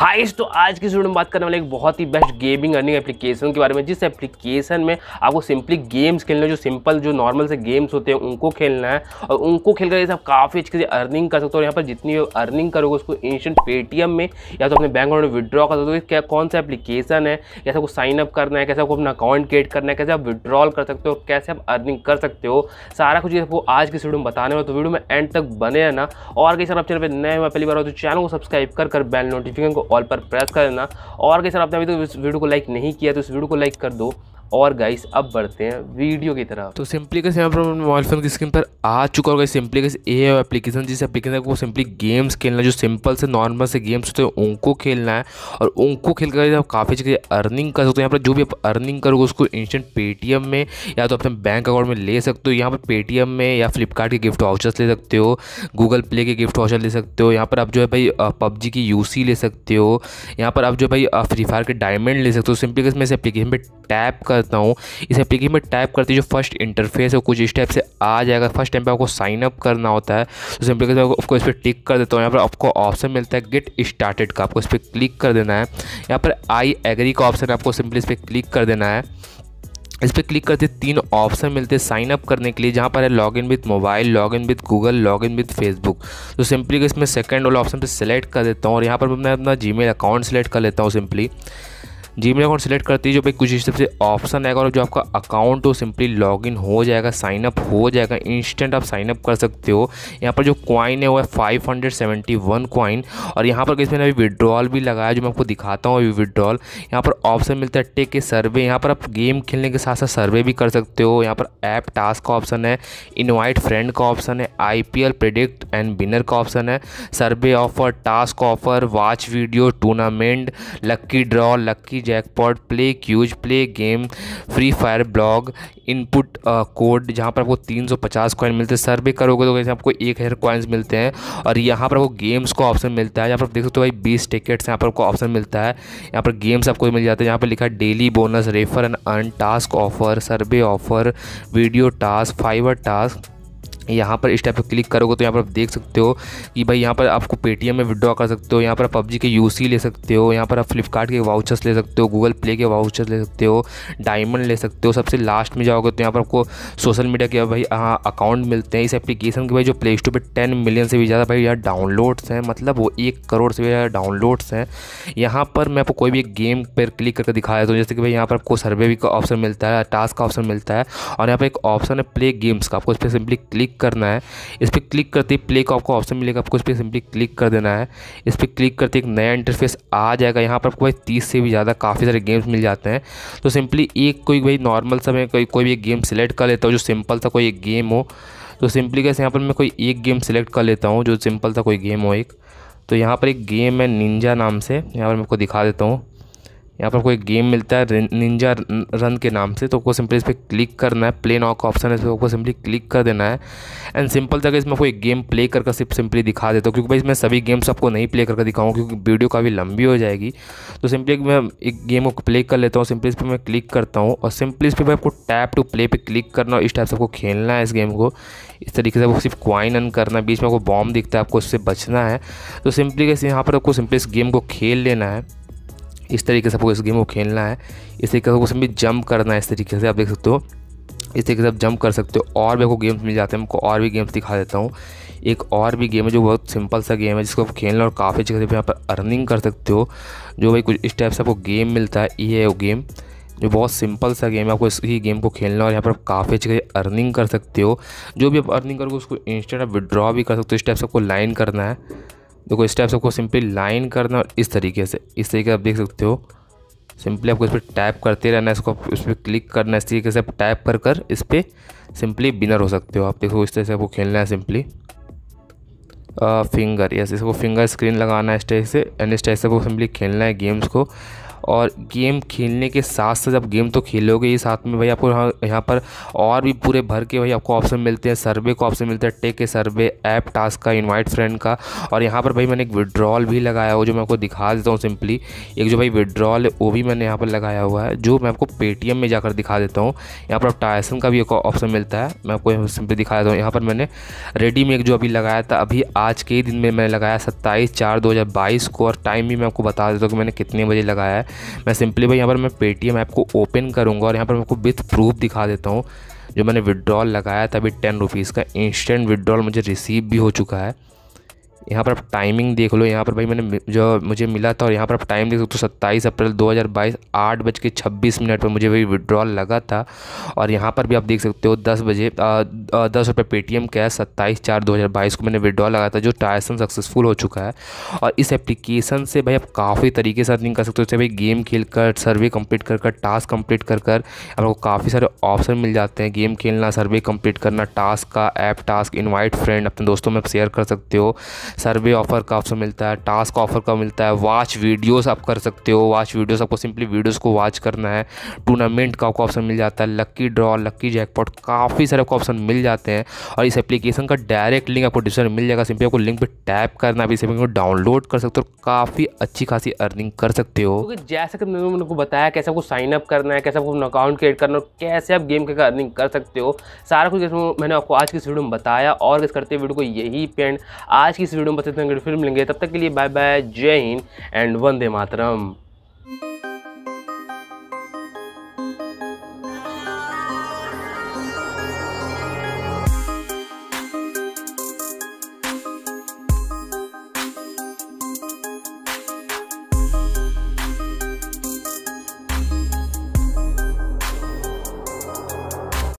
heist तो आज की वीडियो में बात करने वाले एक बहुत ही बेस्ट गेमिंग अर्निंग एप्लीकेशन के बारे में जिस एप्लीकेशन में आपको सिंपली गेम्स खेलने जो सिंपल जो नॉर्मल से गेम्स होते हैं उनको खेलना है और उनको खेल कर आप काफ़ी अच्छे से अर्निंग कर सकते हो और यहाँ पर जितनी अर्निंग करोगे उसको इंस्टेंट पेटीएम में या तो अपने बैंक अकाउंट में विड्रॉ कर सकते हो क्या कौन सा एप्लीकेशन है कैसे आपको साइन अप करना है कैसे आपको अपना अकाउंट क्रिएट करना है कैसे आप विड्रॉल कर सकते हो कैसे आप अर्निंग कर सकते हो सारा कुछ आपको आज की वीडियो में बताने वाले तो वीडियो में एंड तक बने रहना और कहीं सर आप चैनल पर नए हुआ पहली बार हो तो चैनल को सब्सक्राइब कर कर बेल नोटिफिकेशन को ऑल पर प्रेस कर देना और अगर सर आपने अभी तक तो इस वीडियो को लाइक नहीं किया तो इस वीडियो को लाइक कर दो और गाइस अब बढ़ते हैं वीडियो की तरफ तो सिंपली कैसे यहाँ पर मोबाइल फोन की स्क्रीन पर आ चुका होगा सिंपली कैसे ए एप्लीकेशन जिस एप्लीकेशन को सिंपली गेम्स खेलना जो सिंपल से नॉर्मल से गेम्स होते हैं उनको खेलना है और उनको खेल कर आप काफ़ी चीज़ें अर्निंग कर सकते हो यहाँ पर जो भी आप अर्निंग करोगे उसको इंस्टेंट पेटीएम में या तो अपने बैंक अकाउंट में ले सकते हो यहाँ पर पेटीएम में या फ्लिपकार्ट के गिफ्ट वाउचर्स ले सकते हो गूगल प्ले के गिफ्ट वाउचर ले सकते हो यहाँ पर आप जो है भाई पबजी की यू ले सकते हो यहाँ पर आप जो भाई फ्री फायर के डायमंड ले सकते हो सिंपली कैसे मैं इस एप्लीकेशन पर टैप कर देता हूँ इस एप्लीकेशन में टाइप करते जो फर्स्ट इंटरफेस है कुछ इस टाइप से आ जाएगा फर्स्ट टाइम पर आपको साइनअप करना होता है तो सिंपली आपको इस पर टिक कर देता हूँ यहाँ पर आपको ऑप्शन मिलता है गेट स्टार्टेड का आपको इस पर क्लिक कर देना है यहाँ पर आई एग्री का ऑप्शन है आपको सिंपली इस पर क्लिक कर देना है इस पर क्लिक करते तीन ऑप्शन मिलते हैं साइन अप करने के लिए जहाँ पर है log in with mobile log in with Google log in with Facebook तो सिंपली इसमें सेकंड वाला ऑप्शन पे सेलेक्ट कर देता हूँ और यहाँ पर मैं अपना जीमेल अकाउंट सेलेक्ट कर लेता हूँ सिंपली जीमेल अकाउंट सेलेक्ट करते ही जो भाई कुछ इस से ऑप्शन आएगा और जो आपका अकाउंट हो सिंपली लॉग इन हो जाएगा साइन अप हो जाएगा इंस्टेंट आप साइन अप कर सकते हो यहाँ पर जो क्वाइन है वो है five hundred seventy one coin और यहाँ पर किसी मैंने अभी विड्रॉल भी लगाया जो मैं आपको दिखाता हूँ अभी विड्रॉल यहाँ पर ऑप्शन मिलता है टेक के सर्वे यहाँ पर आप गेम खेलने के साथ साथ सर्वे भी कर सकते हो यहाँ पर ऐप टास्क का ऑप्शन है इन्वाइट फ्रेंड का ऑप्शन है I P L predict and winner का ऑप्शन है survey offer task offer watch video tournament lucky draw lucky jackpot play quiz play game Free Fire blog input code जहाँ पर आपको 350 coin मिलते हैं सर्वे करोगे तो वैसे आपको एक हज़ार कॉइन्स मिलते हैं और यहाँ पर आपको गेम्स का ऑप्शन मिलता है यहाँ पर देख सकते हो भाई बीस टिकट्स यहाँ पर आपको ऑप्शन मिलता है यहाँ पर गेम्स आपको मिल जाते हैं यहाँ पर लिखा है daily bonus refer and earn task offer survey offer video task Fiverr task यहाँ पर इस टाइप पर क्लिक करोगे तो यहाँ पर आप देख सकते हो कि भाई यहाँ पर आपको पेटीएम में विड्रॉ कर सकते हो यहाँ पर आप पबजी के यूसी ले सकते हो यहाँ पर आप फ्लिपकार्ट के वाउचर्स ले सकते हो गूगल प्ले के वाउचर्स ले सकते हो डायमंड ले सकते हो सबसे लास्ट में जाओगे तो यहाँ पर आपको सोशल मीडिया के भाई हाँ अकाउंट मिलते हैं इस एप्लीकेशन के भाई जो प्ले स्टोर पर टेन मिलियन से भी ज़्यादा भाई यहाँ डाउनलोड्स हैं मतलब वो एक करोड़ से भी ज़्यादा डाउनलोड्स हैं यहाँ पर मैं आपको कोई भी एक गेम पर क्लिक करके दिखाया हूँ तो जैसे कि भाई यहाँ पर आपको सर्वे भी का ऑप्शन मिलता है टास्क का ऑप्शन मिलता है और यहाँ पर एक ऑप्शन है प्ले गेम्स का आपको इस पर सिंपली क्लिक करना है इस पर क्लिक करते ही प्ले का आपको ऑप्शन मिलेगा आपको इस पर सिंपली क्लिक कर देना है इस पर क्लिक करते एक नया इंटरफेस आ जाएगा यहाँ पर आपको भाई तीस से भी ज़्यादा काफ़ी सारे गेम्स मिल जाते हैं तो सिंपली एक कोई भाई नॉर्मल सा मैं कोई कोई भी एक गेम सेलेक्ट कर लेता हूँ जो सिंपल सा कोई एक गेम हो तो सिंपली कैसे यहाँ पर मैं कोई एक गेम सेलेक्ट कर लेता हूँ जो सिंपल सा कोई गेम हो एक तो यहाँ पर एक गेम है निंजा नाम से यहाँ पर मैं आपको दिखा देता हूँ यहाँ पर कोई गेम मिलता है निंजा रन के नाम से तो आपको सिंपली इस पर क्लिक करना है प्ले नाउ का ऑप्शन है आपको सिंपली क्लिक कर देना है एंड सिंपल जगह इसमें कोई गेम प्ले कर कर सिर्फ सिंपली दिखा देता हूँ क्योंकि भाई इसमें सभी गेम्स आपको नहीं प्ले करके दिखाऊँ क्योंकि वीडियो काफ़ी लंबी हो जाएगी तो सिंपली मैं एक गेम को प्ले कर लेता हूँ सिंपली इस पर मैं क्लिक करता हूँ और सिंपली इस पर आपको टैप टू प्ले पर क्लिक करना इस टाइप से आपको खेलना है इस गेम को इस तरीके से आपको सिर्फ क्वाइन अन करना है बीच में आपको बॉम्ब दिखता है आपको उससे बचना है तो सिंपली कैसे यहाँ पर आपको सिंपली इस गेम को खेल लेना है इस तरीके से आपको इस गेम को खेलना है इस तरीके से उसमें जंप करना है इस तरीके से आप देख सकते हो इस तरीके से आप जंप कर सकते हो और भी आपको गेम्स मिल जाते हैं आपको और भी गेम्स दिखा देता हूँ एक और भी गेम है जो बहुत सिंपल सा गेम है जिसको आप खेलना और काफ़ी जगह पे यहाँ पर अर्निंग कर सकते हो जो भाई कुछ इस टाइप से आपको गेम मिलता है ये है वो गेम जो बहुत सिंपल सा गेम है आपको इसी गेम को खेलना और यहाँ पर आप काफ़ी अच्छी अर्निंग कर सकते हो जो भी आप अर्निंग करोगे उसको इंस्टेंट आप विड्रॉ भी कर सकते हो इस टाइप से आपको लाइन करना है देखो इस टाइप से आपको सिंपली लाइन करना और इस तरीके से इस तरीके से आप देख सकते हो सिंपली आपको इस पर टाइप करते रहना इसको इस पर क्लिक करना इस तरीके से आप टाइप कर कर इस पर सिंपली बिनर हो सकते हो आप देखो इस तरह से आपको खेलना है सिंपली फिंगर यस इसको फिंगर स्क्रीन लगाना है इस टाइप से एंड इस टाइप से आपको सिंपली खेलना है गेम्स को और गेम खेलने के साथ साथ जब गेम तो खेलोगे ही साथ में भाई आपको यहाँ पर और भी पूरे भर के भाई आपको ऑप्शन मिलते हैं सर्वे को ऑप्शन मिलता है टेक के सर्वे ऐप टास्क का इन्वाइट फ्रेंड का और यहाँ पर भाई मैंने एक विड्रॉल भी लगाया हुआ जो मैं आपको दिखा देता हूँ सिंपली एक जो भाई विड्रॉल है वो भी मैंने यहाँ पर लगाया हुआ है जो मैं आपको पेटीएम में जाकर दिखा देता हूँ यहाँ पर टायसन का भी एक ऑप्शन मिलता है मैं आपको सिंपली दिखा देता हूँ यहाँ पर मैंने रेडी मेक जो अभी लगाया था अभी आज के ही दिन में मैंने लगाया सत्ताईस चार दो को और टाइम भी मैं आपको बता देता हूँ कि मैंने कितने बजे लगाया है मैं सिंपली भाई यहाँ पर मैं पेटीएम ऐप को ओपन करूँगा और यहाँ पर मैं आपको विथ प्रूफ दिखा देता हूँ जो मैंने विड्रॉल लगाया था अभी टेन रुपीज़ का इंस्टेंट विड्रॉल मुझे रिसीव भी हो चुका है यहाँ पर आप टाइमिंग देख लो यहाँ पर भाई मैंने जो मुझे मिला था और यहाँ पर आप टाइम देख सकते हो सत्ताईस अप्रैल 2022 आठ बज के छब्बीस मिनट पर मुझे भाई विड्रॉल लगा था और यहाँ पर भी आप देख सकते हो दस बजे दस रुपये पेटीएम कैश सत्ताईस चार दो हज़ार बाईस को मैंने विड्रॉल लगा था जो ट्रायसन सक्सेसफुल हो चुका है और इस एप्लीकेशन से भाई आप काफ़ी तरीके से अर्निंग कर सकते हो जैसे भाई गेम खेल कर सर्वे कम्प्लीट कर कर टास्क कम्प्लीट कर कर आपको काफ़ी सारे ऑप्शन मिल जाते हैं गेम खेलना सर्वे कम्प्लीट करना टास्क का ऐप टास्क इन्वाइट फ्रेंड अपने दोस्तों में शेयर कर सकते हो सर्वे ऑफर का ऑप्शन मिलता है टास्क ऑफर का मिलता है वॉच वीडियोस आप कर सकते हो वॉच वीडियोस आपको सिंपली वीडियोस को वॉच करना है टूर्नामेंट का आपको ऑप्शन मिल जाता है लक्की ड्रॉ लक्की जैकपॉट काफ़ी सारे आपको ऑप्शन मिल जाते हैं और इस एप्लीकेशन का डायरेक्ट लिंक आपको डिस्क्रिप्शन मिल जाएगा सिंपली आपको लिंक पर टैप करना है इस एप्लीकेशन को डाउनलोड कर सकते हो काफ़ी अच्छी खासी अर्निंग कर सकते हो क्योंकि जैसा कि मैंने उनको बताया कैसे आपको साइन अप करना है कैसे आपको अकाउंट क्रिएट करना है कैसे आप गेम के अर्निंग कर सकते हो सारा कुछ मैंने आपको आज की इस वीडियो में बताया और इस करते वीडियो को यही पेंड आज की इस वीडियो वीडियो में बस इतना फिल्म लेंगे तब तक के लिए बाय बाय जय हिंद एंड वंदे मातरम